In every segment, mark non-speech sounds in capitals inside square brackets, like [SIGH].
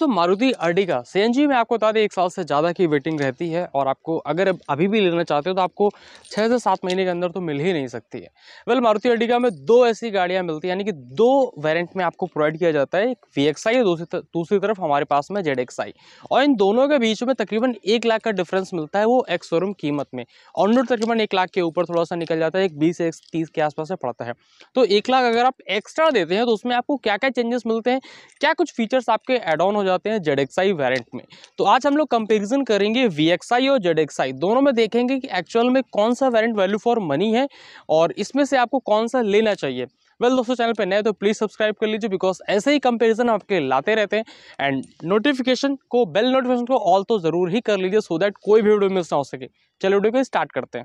तो Maruti Ertiga CNG में आपको बता दें एक साल से ज़्यादा की वेटिंग रहती है और आपको अगर अभी भी लेना चाहते हो तो आपको छः से सात महीने के अंदर तो मिल ही नहीं सकती है वेल मारुति अर्टिगा में दो ऐसी गाड़ियाँ मिलती हैं यानी कि दो वेरेंट में आपको प्रोवाइड किया जाता है एक वी एक्स आई दूसरी दूसरी तरफ हमारे पास में जेड एक्स आई और इन दोनों के बीच में तकरीबन एक लाख का डिफरेंस मिलता है वो एक्स शोरूम कीमत में ऑन रोड तकरीबन एक लाख के ऊपर थोड़ा सा निकल जाता है एक बीस एक तीस के आसपास से पड़ता है तो एक लाख अगर आप एक्स्ट्रा देते हैं तो उसमें आपको क्या क्या चेंजेस मिलते हैं क्या कुछ फीचर्स आपके एड ऑन हो जाते हैं जेड एक्साई वेरेंट में तो आज हम लोग कंपेरिजन करेंगे वी और जेड एक्साई दोनों में देखेंगे कि एक्चुअल में कौन सा वेरेंट वैल्यू फॉर मनी है और इसमें से आपको कौन सा लेना चाहिए वेल well, दोस्तों चैनल पर नए तो प्लीज़ सब्सक्राइब कर लीजिए बिकॉज ऐसे ही कंपैरिजन आपके लाते रहते हैं एंड नोटिफिकेशन को बेल नोटिफिकेशन को ऑल तो ज़रूर ही कर लीजिए सो दैट कोई भी वीडियो मिस ना हो सके चलो वीडियो को स्टार्ट करते हैं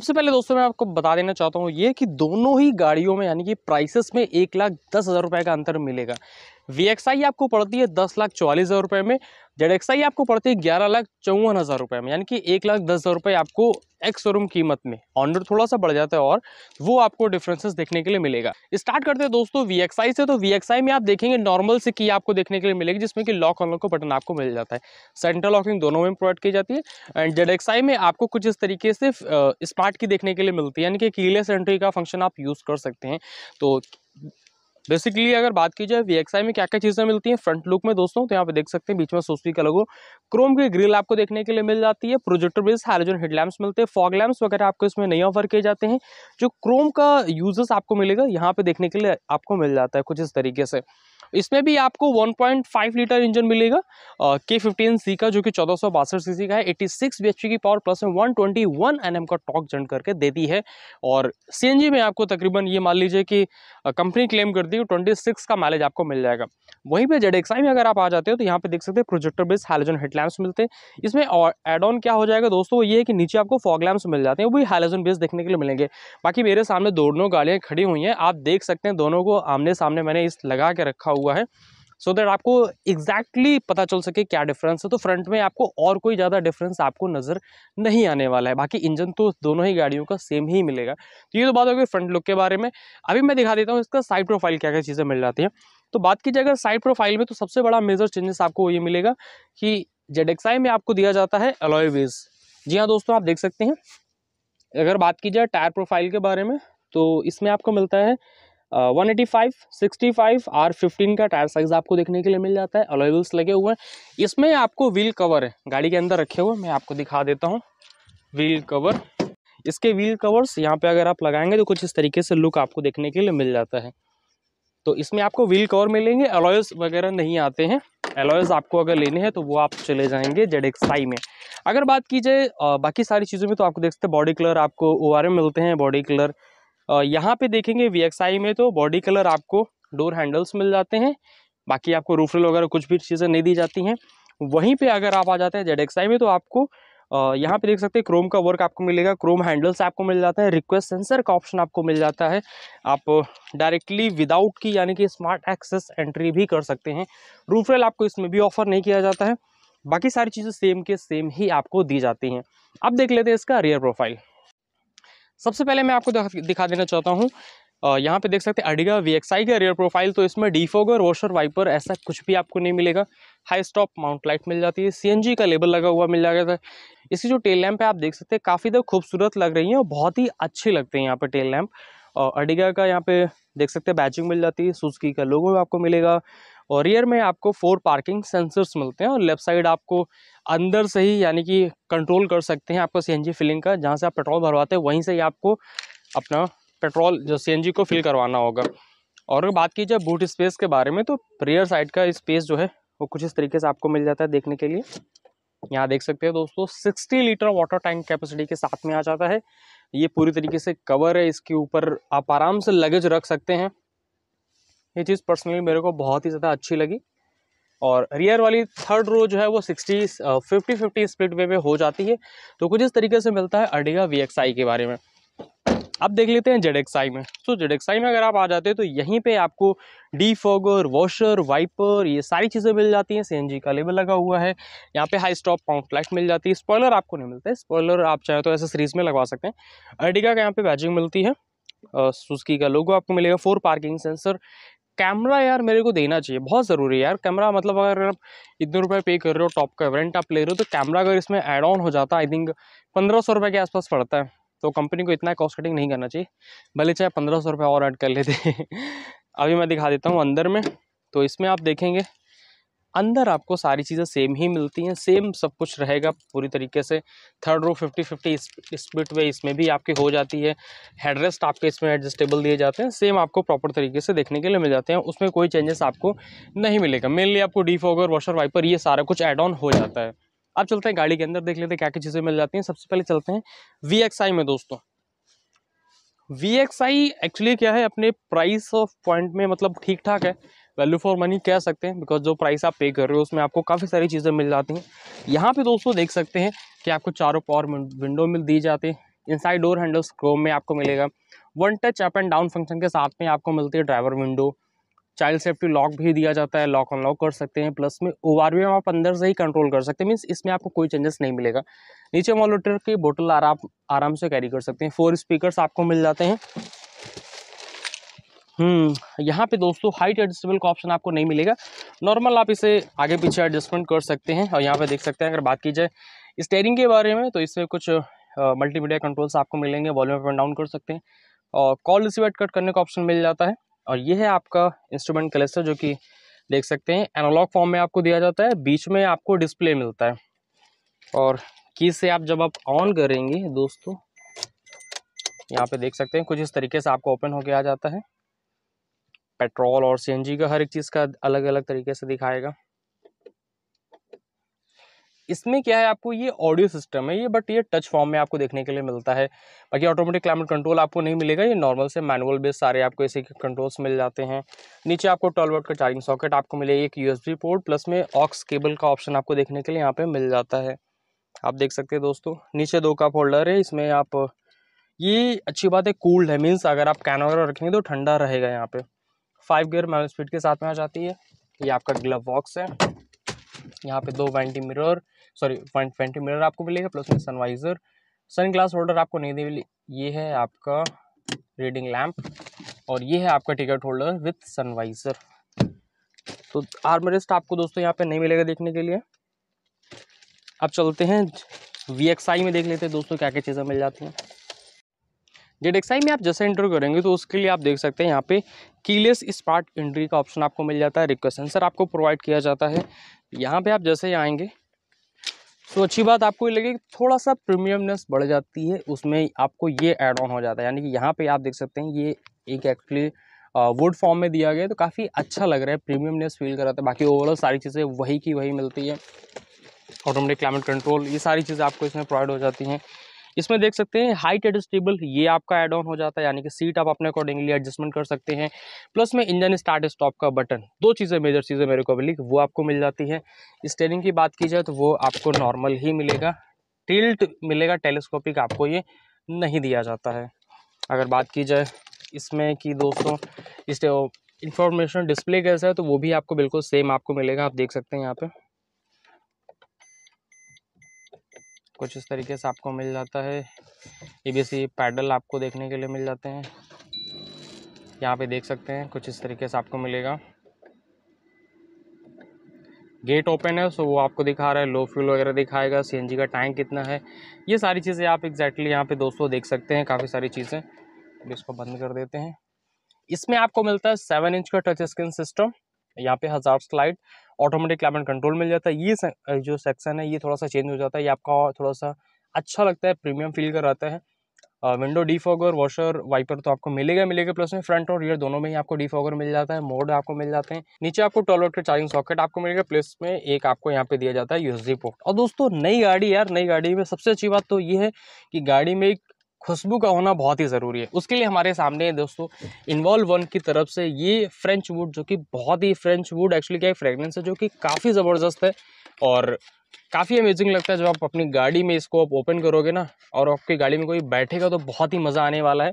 सबसे पहले दोस्तों मैं आपको बता देना चाहता हूँ ये कि दोनों ही गाड़ियों में यानी कि प्राइसेस में एक लाख दस हज़ार रुपये का अंतर मिलेगा वी आपको पड़ती है दस लाख चौवालीस हज़ार रुपये में जेड आपको पड़ती है ग्यारह लाख चौवन हज़ार रुपये में यानी कि एक लाख दस हज़ार रुपये आपको एक्स शोरूम कीमत में ऑनर थोड़ा सा बढ़ जाता है और वो आपको डिफरेंसेस देखने के लिए मिलेगा स्टार्ट करते हैं दोस्तों वी से तो वी में आप देखेंगे नॉर्मल से की आपको देखने के लिए मिलेगी जिसमें कि लॉक ऑनर का बटन आपको मिल जाता है सेंट्रल लॉकिंग दोनों में प्रोवाइड की जाती है एंड जेड में आपको कुछ इस तरीके से स्मार्ट की देखने के लिए मिलती है यानी कि कीलेस एंट्री का फंक्शन आप यूज़ कर सकते हैं तो बेसिकली अगर बात की जाए वी में क्या क्या चीज़ें मिलती हैं फ्रंट लुक में दोस्तों तो यहाँ पे देख सकते हैं बीच में सोसवी का लोगो क्रोम की ग्रिल आपको देखने के लिए मिल जाती है प्रोजेक्टर बेस हाइलोजन हेडलैम्प्स मिलते हैं फॉग लैम्प्स वगैरह आपको इसमें नहीं ऑफर किए जाते हैं जो क्रोम का यूजर्स आपको मिलेगा यहाँ पे देखने के लिए आपको मिल जाता है कुछ इस तरीके से इसमें भी आपको 1.5 लीटर इंजन मिलेगा के फिफ्टीन सी का जो कि चौदह सौ बासठ सी का है 86 सिक्स की पावर प्लस में 121 ट्वेंटी एनएम का टॉक जन करके दे दी है और सीएनजी में आपको तकरीबन ये मान लीजिए कि कंपनी क्लेम करती है ट्वेंटी सिक्स का माइलेज आपको मिल जाएगा वहीं पर जेड में अगर आप आ जाते हो तो यहाँ पे देख सकते हैं प्रोजेक्टर बेस हाइलोजन हेडलैम्प्स मिलते हैं इसमें और एड ऑन क्या हो जाएगा दोस्तों वो ये है कि नीचे आपको फॉग लैम्प्स मिल जाते हैं वो भी हाइलोजन बेस देखने के लिए मिलेंगे बाकी मेरे सामने दोनों गाड़ियाँ खड़ी हुई हैं आप देख सकते हैं दोनों को आमने सामने मैंने इस लगा के रखा रखा हुआ है सो so दैट आपको एग्जैक्टली exactly पता चल सके क्या डिफरेंस है तो फ्रंट में आपको और कोई ज़्यादा डिफरेंस आपको नज़र नहीं आने वाला है बाकी इंजन तो दोनों ही गाड़ियों का सेम ही मिलेगा तो ये तो बात हो गई फ्रंट लुक के बारे में अभी मैं दिखा देता हूँ इसका साइड प्रोफाइल क्या क्या चीज़ें मिल जाती हैं तो बात की जाए अगर साइड प्रोफाइल में तो सबसे बड़ा मेजर चेंजेस आपको ये मिलेगा कि जेड में आपको दिया जाता है अलॉयवेज जी हाँ दोस्तों आप देख सकते हैं अगर बात की जाए टायर प्रोफाइल के बारे में तो इसमें आपको मिलता है one eighty five sixty five R fifteen का टायर साइज़ आपको देखने के लिए मिल जाता है अलॉयल्स लगे हुए हैं इसमें आपको व्हील कवर है गाड़ी के अंदर रखे हुए मैं आपको दिखा देता हूँ व्हील कवर इसके व्हील कवर्स यहाँ पे अगर आप लगाएंगे तो कुछ इस तरीके से लुक आपको देखने के लिए मिल जाता है तो इसमें आपको व्हील कवर मिलेंगे अलॉयस वगैरह नहीं आते हैं अलॉयस आपको अगर लेने हैं तो वो आप चले जाएंगे जेड आई में अगर बात की जाए बाकी सारी चीज़ों में तो आपको देख सकते हैं बॉडी कलर आपको ओ मिलते हैं बॉडी कलर यहाँ पे देखेंगे वी में तो बॉडी कलर आपको डोर हैंडल्स मिल जाते हैं बाकी आपको रूफरेल वगैरह कुछ भी चीज़ें नहीं दी जाती हैं वहीं पे अगर आप आ जाते हैं जेड में तो आपको यहाँ पे देख सकते हैं क्रोम का वर्क आपको मिलेगा क्रोम हैंडल्स आपको मिल जाता है रिक्वेस्ट सेंसर का ऑप्शन आपको मिल जाता है आप डायरेक्टली विदाउट की यानी कि स्मार्ट एक्सेस एंट्री भी कर सकते हैं रूफ रेल आपको इसमें भी ऑफर नहीं किया जाता है बाकी सारी चीज़ें सेम के सेम ही आपको दी जाती हैं अब देख लेते हैं इसका रियर प्रोफाइल सबसे पहले मैं आपको दिखा देना चाहता हूँ यहाँ पे देख सकते हैं अडिगा वी का रेयर प्रोफाइल तो इसमें डीफोगर वॉशर वाइपर ऐसा कुछ भी आपको नहीं मिलेगा हाई स्टॉप माउंट लाइट मिल जाती है सी का लेबल लगा हुआ मिल जाएगा इसकी जो टेल लैम्प है आप देख सकते हैं काफ़ी ज़्यादा खूबसूरत लग रही है और बहुत ही अच्छी लगते हैं यहाँ पर टेल लैम्प और अडिगा का यहाँ पे देख सकते हैं बैचिंग मिल जाती है सुजकी का लोगो आपको मिलेगा और रियर में आपको फोर पार्किंग सेंसर्स मिलते हैं और लेफ्ट साइड आपको अंदर से ही यानी कि कंट्रोल कर सकते हैं आपको सी फिलिंग का जहाँ से आप पेट्रोल भरवाते हैं वहीं से ही आपको अपना पेट्रोल जो सी को फिल करवाना होगा और बात की जाए बूट स्पेस के बारे में तो प्रेयर साइड का स्पेस जो है वो कुछ इस तरीके से आपको मिल जाता है देखने के लिए यहाँ देख सकते हैं दोस्तों sixty litre water tank capacity के साथ में आ जाता है ये पूरी तरीके से कवर है इसके ऊपर आप आराम से लगेज रख सकते हैं ये चीज़ पर्सनली मेरे को बहुत ही ज़्यादा अच्छी लगी और रियर वाली थर्ड रो जो है वो sixty fifty fifty split way में हो जाती है तो कुछ इस तरीके से मिलता है अर्डिगा वी के बारे में अब देख लेते हैं जेड में तो जेड में अगर आप आ जाते हैं तो यहीं पे आपको डी फॉगर वॉशर वाइपर ये सारी चीज़ें मिल जाती हैं सीएनजी का लेबल लगा हुआ है यहाँ पे हाई स्टॉप पाउंड लाइट मिल जाती है स्पॉयलर आपको नहीं मिलता है स्पॉयलर आप चाहे तो ऐसे सीरीज़ में लगवा सकते हैं अर्डिगा का यहाँ पे बैजिंग मिलती है सुस्की uh, का लोगो आपको मिलेगा फोर पार्किंग सेंसर कैमरा यार मेरे को देना चाहिए बहुत ज़रूरी है यार कैमरा मतलब अगर आप इतने रुपये पे कर रहे हो टॉप का रेंट आप ले रहे हो तो कैमरा अगर इसमें एड ऑन हो जाता आई थिंक पंद्रह सौ रुपये के आसपास पड़ता है तो कंपनी को इतना कॉस्ट कटिंग नहीं करना चाहिए भले चाहे पंद्रह सौ रुपये और ऐड कर लेते [LAUGHS] अभी मैं दिखा देता हूँ अंदर में तो इसमें आप देखेंगे अंदर आपको सारी चीज़ें सेम ही मिलती हैं सेम सब कुछ रहेगा पूरी तरीके से third row fifty fifty speed way इसमें भी आपकी हो जाती है हेडरेस्ट आपके इसमें एडजस्टेबल दिए जाते हैं सेम आपको प्रॉपर तरीके से देखने के लिए मिल जाते हैं उसमें कोई चेंजेस आपको नहीं मिलेगा मेनली आपको डीफोगर वॉशर वाइपर ये सारा कुछ एड ऑन हो जाता है अब चलते हैं गाड़ी के अंदर देख लेते हैं क्या क्या चीज़ें मिल जाती हैं सबसे पहले चलते हैं वी में दोस्तों वी एक्चुअली क्या है अपने प्राइस ऑफ पॉइंट में मतलब ठीक ठाक है वैल्यू फॉर मनी कह सकते हैं बिकॉज जो प्राइस आप पे कर रहे हो उसमें आपको काफ़ी सारी चीज़ें मिल जाती हैं यहाँ पे दोस्तों देख सकते हैं कि आपको चारों पावर विंडो मिल दी जाती है इनसाइड डोर हैंडल्स क्रोम में आपको मिलेगा one touch up and down function के साथ में आपको मिलती है driver window child safety lock भी दिया जाता है लॉक अनलॉक कर सकते हैं प्लस में ओ आर आप अंदर से ही कंट्रोल कर सकते हैं मीन्स इसमें आपको कोई चेंजेस नहीं मिलेगा नीचे मॉलिटर की बोटल आराम आराम से कैरी कर सकते हैं फोर स्पीकर्स आपको मिल जाते हैं हम्म, यहाँ पे दोस्तों हाइट एडजस्टेबल का ऑप्शन आपको नहीं मिलेगा नॉर्मल आप इसे आगे पीछे एडजस्टमेंट कर सकते हैं और यहाँ पे देख सकते हैं अगर बात की जाए स्टेयरिंग के बारे में तो इसमें कुछ मल्टीमीडिया कंट्रोल्स आपको मिलेंगे वॉल्यूम अप एंड डाउन कर सकते हैं और कॉल रिसीव एड कट करने का ऑप्शन मिल जाता है और ये है आपका इंस्ट्रूमेंट कलेक्टर जो कि देख सकते हैं एनोलॉग फॉर्म में आपको दिया जाता है बीच में आपको डिस्प्ले मिलता है और की से आप जब आप ऑन करेंगे दोस्तों यहाँ पे देख सकते हैं कुछ इस तरीके से आपको ओपन होके आ जाता है पेट्रोल और सीएनजी का हर एक चीज़ का अलग अलग तरीके से दिखाएगा इसमें क्या है आपको ये ऑडियो सिस्टम है ये बट ये टच फॉर्म में आपको देखने के लिए मिलता है बाकी ऑटोमेटिक क्लाइमेट कंट्रोल आपको नहीं मिलेगा ये नॉर्मल से मैनुअल बेस सारे आपको इसी के कंट्रोल्स मिल जाते हैं नीचे आपको ट्वेल्व वोट का चार्जिंग सॉकेट आपको मिलेगा एक यूएसबी पोर्ट प्लस में ऑक्स केबल का ऑप्शन आपको देखने के लिए यहाँ पे मिल जाता है आप देख सकते हैं दोस्तों नीचे दो का फोल्डर है इसमें आप ये अच्छी बात है कूल्ड है मीन्स अगर आप कैन वगैरह रखेंगे तो ठंडा रहेगा यहाँ पर फाइव गियर मैनुअल स्पीड के साथ में आ जाती है ये आपका ग्लव बॉक्स है यहाँ पे दो vanity mirror sorry vanity mirror आपको मिलेगा प्लस में सनवाइज़र सन ग्लास होल्डर आपको नहीं दे ये है आपका रीडिंग लैम्प और ये है आपका टिकट होल्डर विथ सनवाइज़र तो आर्मरेस्ट आपको दोस्तों यहाँ पे नहीं मिलेगा देखने के लिए अब चलते हैं वी में देख लेते हैं दोस्तों क्या क्या चीज़ें मिल जाती हैं जेडेक्साई में आप जैसे इंटर करेंगे तो उसके लिए आप देख सकते हैं यहाँ पे कीलेस स्पार्ट इंट्री का ऑप्शन आपको मिल जाता है रिक्वेस्ट आंसर आपको प्रोवाइड किया जाता है यहाँ पे आप जैसे ही आएंगे तो अच्छी बात आपको ये लगेगी थोड़ा सा प्रीमियमनेस बढ़ जाती है उसमें आपको ये एड ऑन हो जाता है यानी कि यहाँ पर आप देख सकते हैं ये एक एक्चुअली वुड फॉर्म में दिया गया तो काफ़ी अच्छा लग रहा है प्रीमियमनेस फील कराता है बाकी ओवरऑल सारी चीज़ें वही की वही मिलती है ऑटोमेटिक क्लाइमेट कंट्रोल ये सारी चीज़ें आपको इसमें प्रोवाइड हो जाती हैं इसमें देख सकते हैं हाइट एडजस्टेबल ये आपका एड ऑन हो जाता है यानी कि सीट आप अपने अकॉर्डिंगली एडजस्टमेंट कर सकते हैं प्लस में इंजन स्टार्ट स्टॉप का बटन दो चीज़ें मेजर चीज़ें मेरे को मिली वो आपको मिल जाती है स्टेयरिंग की बात की जाए तो वो आपको नॉर्मल ही मिलेगा टिल्ट मिलेगा टेलीस्कोपिक आपको ये नहीं दिया जाता है अगर बात की जाए इसमें कि दोस्तों इस इंफॉर्मेशन डिस्प्ले कैसा है तो वो भी आपको बिल्कुल सेम आपको मिलेगा आप देख सकते हैं यहाँ पर कुछ इस तरीके से आपको मिल जाता है ए बी सी पैडल आपको देखने के लिए मिल जाते हैं यहाँ पे देख सकते हैं कुछ इस तरीके से आपको मिलेगा गेट ओपन है सो वो आपको दिखा रहा है लो फ्यूल वगैरह दिखाएगा सी का टैंक कितना है ये सारी चीज़ें आप एग्जैक्टली यहाँ पे दोस्तों देख सकते हैं काफ़ी सारी चीज़ें इसको बंद कर देते हैं इसमें आपको मिलता है सेवन इंच का टच स्क्रीन सिस्टम यहाँ पे हजार स्लाइड ऑटोमेटिक क्लाइमेट कंट्रोल मिल जाता है ये जो सेक्शन है ये थोड़ा सा चेंज हो जाता है ये आपका थोड़ा सा अच्छा लगता है प्रीमियम फील कराता है विंडो फॉगर वॉशर वाइपर तो आपको मिलेगा मिलेगा प्लस में फ्रंट और रियर दोनों में ही आपको फॉगर मिल जाता है मोड आपको मिल जाते हैं नीचे आपको ट्वेल्व के चार्जिंग सॉकेट आपको मिलेगा प्लस में एक आपको यहाँ पे दिया जाता है यूएसडी पोर्ट और दोस्तों नई गाड़ी यार नई गाड़ी में सबसे अच्छी बात तो ये है कि गाड़ी में एक खुशबू का होना बहुत ही ज़रूरी है उसके लिए हमारे सामने दोस्तों इन्वॉल्व वन की तरफ से ये फ्रेंच वुड जो कि बहुत ही फ्रेंच वुड एक्चुअली क्या फ्रेगनेंस है जो कि काफ़ी ज़बरदस्त है और काफ़ी अमेजिंग लगता है जब आप अपनी गाड़ी में इसको आप ओपन करोगे ना और आपकी गाड़ी में कोई बैठेगा तो बहुत ही मज़ा आने वाला है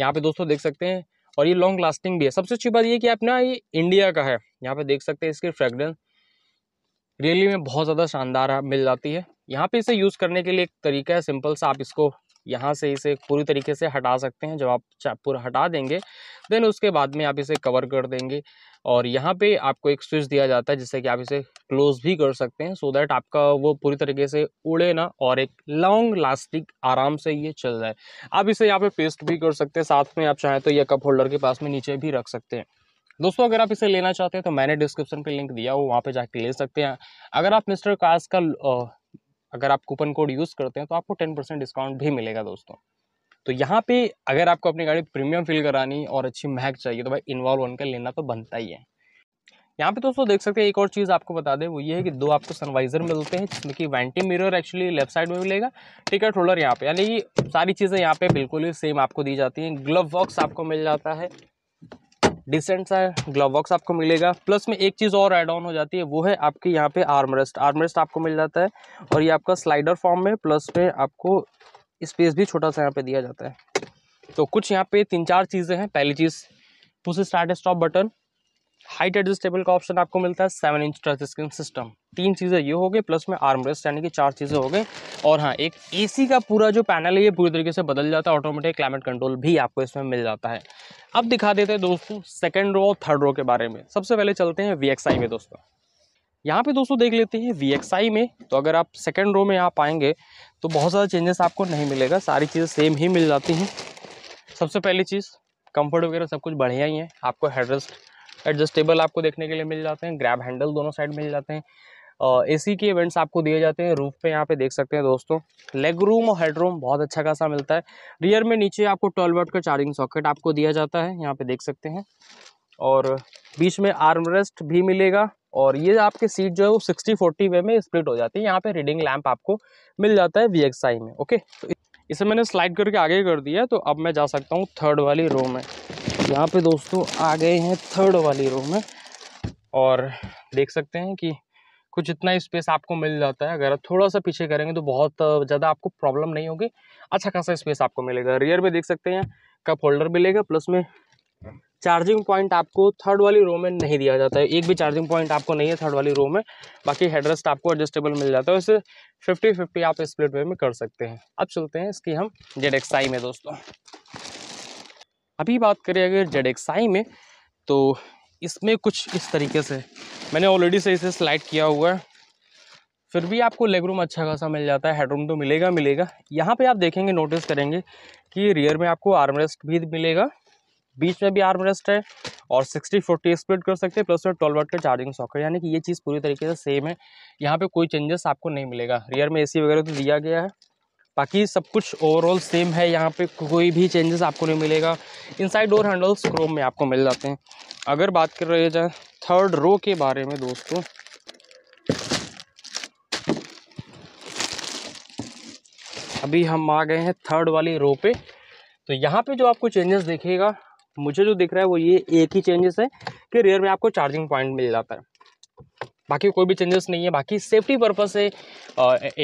यहाँ पर दोस्तों देख सकते हैं और ये लॉन्ग लास्टिंग भी है सबसे अच्छी बात ये कि आप ना ये इंडिया का है यहाँ पर देख सकते हैं इसकी फ्रेगरेंस रियली में बहुत ज़्यादा शानदार मिल जाती है यहाँ पे इसे यूज़ करने के लिए एक तरीका है सिंपल सा आप इसको यहाँ से इसे पूरी तरीके से हटा सकते हैं जब आप पूरा हटा देंगे देन उसके बाद में आप इसे कवर कर देंगे और यहाँ पे आपको एक स्विच दिया जाता है जिससे कि आप इसे क्लोज भी कर सकते हैं सो so दैट आपका वो पूरी तरीके से उड़े ना और एक लॉन्ग लास्टिक आराम से ये चल जाए आप इसे यहाँ पे पेस्ट भी कर सकते हैं साथ में आप चाहें तो ये कप होल्डर के पास में नीचे भी रख सकते हैं दोस्तों अगर आप इसे लेना चाहते हैं तो मैंने डिस्क्रिप्शन पे लिंक दिया हो वहाँ पे जाके ले सकते हैं अगर आप मिस्टर कास का अगर आप कूपन कोड यूज़ करते हैं तो आपको टेन परसेंट डिस्काउंट भी मिलेगा दोस्तों तो यहाँ पे अगर आपको अपनी गाड़ी प्रीमियम फील करानी और अच्छी महक चाहिए तो भाई इन्वॉल्व का लेना तो बनता ही है यहाँ पे दोस्तों देख सकते हैं एक और चीज़ आपको बता दें वो ये है कि दो आपको सनवाइज़र मिलते हैं जिसमें कि vanity mirror actually left side में मिलेगा टिकट होल्डर यहाँ पे यानी कि सारी चीज़ें यहाँ पे बिल्कुल ही सेम आपको दी जाती हैं ग्लव बॉक्स आपको मिल जाता है डिसेंट सा ग्लव बॉक्स आपको मिलेगा प्लस में एक चीज़ और एड ऑन हो जाती है वो है आपके यहाँ पे आर्मरेस्ट आर्मरेस्ट आपको मिल जाता है और ये आपका स्लाइडर फॉर्म में प्लस में आपको स्पेस भी छोटा सा यहाँ पे दिया जाता है तो कुछ यहाँ पे तीन चार चीज़ें हैं पहली चीज़ push start stop button height adjustable का ऑप्शन आपको मिलता है seven inch touch screen system तीन चीज़ें ये हो गई प्लस में आर्मरेस्ट यानी कि चार चीज़ें हो गई और हाँ एक एसी का पूरा जो पैनल है ये पूरी तरीके से बदल जाता है ऑटोमेटिक क्लाइमेट कंट्रोल भी आपको इसमें मिल जाता है अब दिखा देते हैं दोस्तों सेकेंड रो और थर्ड रो के बारे में सबसे पहले चलते हैं वी में दोस्तों यहाँ पे दोस्तों देख लेते हैं वी में तो अगर आप सेकेंड रो में यहाँ पाएंगे तो बहुत ज़्यादा चेंजेस आपको नहीं मिलेगा सारी चीज़ें सेम ही मिल जाती हैं सबसे पहली चीज़ कंफर्ट वगैरह सब कुछ बढ़िया ही है आपको हेडरेस्ट एडजस्टेबल आपको देखने के लिए मिल जाते हैं ग्रैब हैंडल दोनों साइड मिल जाते हैं ए सी के इवेंट्स आपको दिए जाते हैं रूफ पे यहाँ पे देख सकते हैं दोस्तों लेग रूम और हेड रूम बहुत अच्छा खासा मिलता है रियर में नीचे आपको ट्वेल्व वोट का चार्जिंग सॉकेट आपको दिया जाता है यहाँ पे देख सकते हैं और बीच में आर्म रेस्ट भी मिलेगा और ये आपके सीट जो है वो सिक्सटी फोर्टी वे में स्प्लिट हो जाती है यहाँ पे रीडिंग लैम्प आपको मिल जाता है वी में ओके तो इसे मैंने स्लाइड करके आगे कर दिया तो अब मैं जा सकता हूँ थर्ड वाली रूम में यहाँ पे दोस्तों आ गए हैं थर्ड वाली रो में और देख सकते हैं कि कुछ इतना स्पेस आपको मिल जाता है अगर आप थोड़ा सा पीछे करेंगे तो बहुत ज़्यादा आपको प्रॉब्लम नहीं होगी अच्छा खासा स्पेस आपको मिलेगा रियर में देख सकते हैं कप होल्डर मिलेगा प्लस में चार्जिंग पॉइंट आपको थर्ड वाली रो में नहीं दिया जाता है एक भी चार्जिंग पॉइंट आपको नहीं है थर्ड वाली रो में बाकी हेडरेस्ट आपको एडजस्टेबल मिल जाता है इसे फिफ्टी फिफ्टी आप स्प्लिट वे में कर सकते हैं अब चलते हैं इसकी हम जेड एक्स में दोस्तों अभी बात करें अगर जेड एक्साई में तो इसमें कुछ इस तरीके से मैंने ऑलरेडी से इसे स्लाइड किया हुआ है फिर भी आपको लेग रूम अच्छा खासा मिल जाता है हेडरूम तो मिलेगा मिलेगा यहाँ पे आप देखेंगे नोटिस करेंगे कि रियर में आपको आर्मरेस्ट भी मिलेगा बीच में भी आर्मरेस्ट है और 60 फोर्टी स्प्लिट कर सकते हैं प्लस में ट्वेल्व वर्ट का चार्जिंग सॉकेट यानी कि ये चीज़ पूरी तरीके से सेम है यहाँ पे कोई चेंजेस आपको नहीं मिलेगा रियर में एसी वगैरह तो दिया गया है बाकी सब कुछ ओवरऑल सेम है यहाँ पे कोई भी चेंजेस आपको नहीं मिलेगा इनसाइड डोर हैंडल्स क्रोम में आपको मिल जाते हैं अगर बात कर रहे जाए थर्ड रो के बारे में दोस्तों अभी हम आ गए हैं थर्ड वाली रो पे तो यहाँ पे जो आपको चेंजेस देखेगा मुझे जो दिख रहा है वो ये एक ही चेंजेस है कि रेयर में आपको चार्जिंग पॉइंट मिल जाता है बाकी कोई भी चेंजेस नहीं है बाकी सेफ्टी पर्पज़ से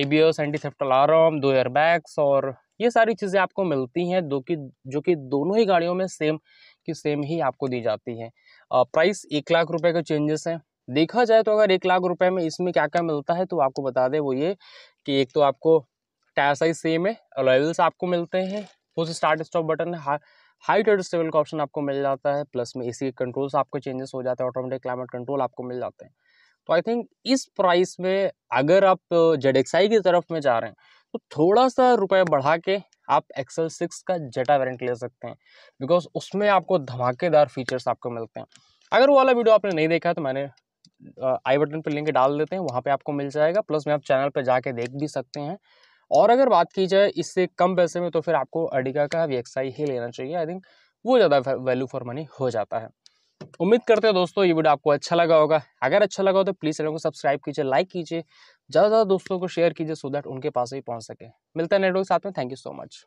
ए बी एस एंटी सेफ्टल आराम दो एयर बैग्स और ये सारी चीज़ें आपको मिलती हैं दो की जो कि दोनों ही गाड़ियों में सेम की सेम ही आपको दी जाती है प्राइस एक लाख रुपए के चेंजेस हैं देखा जाए तो अगर एक लाख रुपए में इसमें क्या क्या मिलता है तो आपको बता दें वो ये कि एक तो आपको टायर साइज सेम है अलाइवल्स आपको मिलते हैं कुछ स्टार्ट स्टॉप बटन है हा, हाइट एडजस्टेबल का ऑप्शन आपको मिल जाता है प्लस में एसी कंट्रोल्स आपको चेंजेस हो जाते हैं ऑटोमेटिक क्लाइमेट कंट्रोल आपको मिल जाते हैं तो आई थिंक इस प्राइस में अगर आप जेड की तरफ में जा रहे हैं तो थोड़ा सा रुपये बढ़ा के आप एक्सल सिक्स का जेटा वेरेंट ले सकते हैं बिकॉज उसमें आपको धमाकेदार फीचर्स आपको मिलते हैं अगर वो वाला वीडियो आपने नहीं देखा तो मैंने आई बटन पर लिंक डाल देते हैं वहाँ पे आपको मिल जाएगा प्लस में आप चैनल पर जाके देख भी सकते हैं और अगर बात की जाए इससे कम पैसे में तो फिर आपको अडिगा का वी ही लेना चाहिए आई थिंक वो ज़्यादा वैल्यू फॉर मनी हो जाता है उम्मीद करते हैं दोस्तों ये वीडियो आपको अच्छा लगा होगा अगर अच्छा लगा हो तो प्लीज़ चैनल को सब्सक्राइब कीजिए लाइक कीजिए ज़्यादा ज़्यादा दोस्तों को शेयर कीजिए सो दैट उनके पास ही पहुँच सके मिलता है नेटवर्क साथ में थैंक यू सो मच